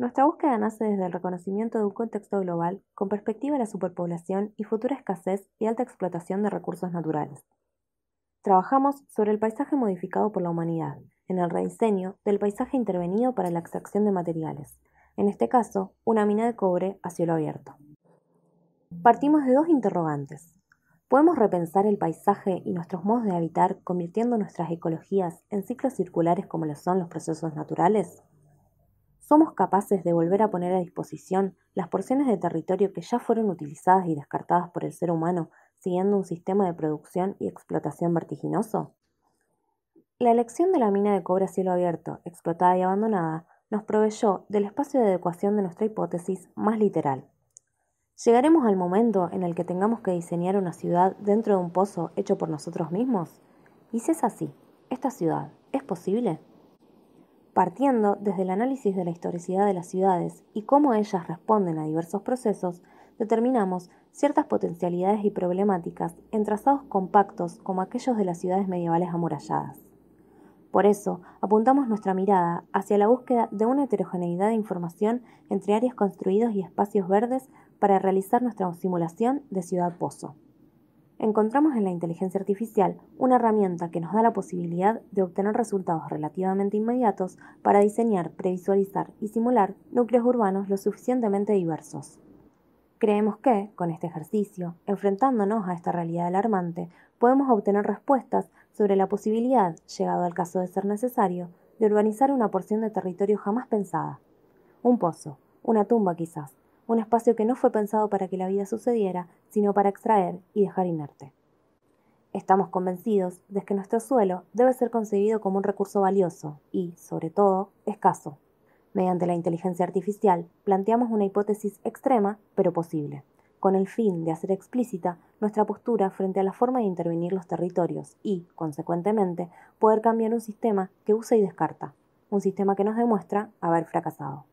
Nuestra búsqueda nace desde el reconocimiento de un contexto global con perspectiva de la superpoblación y futura escasez y alta explotación de recursos naturales. Trabajamos sobre el paisaje modificado por la humanidad, en el rediseño del paisaje intervenido para la extracción de materiales, en este caso, una mina de cobre a cielo abierto. Partimos de dos interrogantes. ¿Podemos repensar el paisaje y nuestros modos de habitar convirtiendo nuestras ecologías en ciclos circulares como lo son los procesos naturales? ¿Somos capaces de volver a poner a disposición las porciones de territorio que ya fueron utilizadas y descartadas por el ser humano siguiendo un sistema de producción y explotación vertiginoso? La elección de la mina de cobre a cielo abierto, explotada y abandonada, nos proveyó del espacio de adecuación de nuestra hipótesis más literal. ¿Llegaremos al momento en el que tengamos que diseñar una ciudad dentro de un pozo hecho por nosotros mismos? Y si es así, ¿esta ciudad es posible? partiendo desde el análisis de la historicidad de las ciudades y cómo ellas responden a diversos procesos, determinamos ciertas potencialidades y problemáticas en trazados compactos como aquellos de las ciudades medievales amuralladas. Por eso, apuntamos nuestra mirada hacia la búsqueda de una heterogeneidad de información entre áreas construidas y espacios verdes para realizar nuestra simulación de ciudad pozo encontramos en la inteligencia artificial una herramienta que nos da la posibilidad de obtener resultados relativamente inmediatos para diseñar, previsualizar y simular núcleos urbanos lo suficientemente diversos. Creemos que, con este ejercicio, enfrentándonos a esta realidad alarmante, podemos obtener respuestas sobre la posibilidad, llegado al caso de ser necesario, de urbanizar una porción de territorio jamás pensada. Un pozo, una tumba quizás, un espacio que no fue pensado para que la vida sucediera, sino para extraer y dejar inerte. Estamos convencidos de que nuestro suelo debe ser concebido como un recurso valioso y, sobre todo, escaso. Mediante la inteligencia artificial, planteamos una hipótesis extrema, pero posible, con el fin de hacer explícita nuestra postura frente a la forma de intervenir los territorios y, consecuentemente, poder cambiar un sistema que usa y descarta, un sistema que nos demuestra haber fracasado.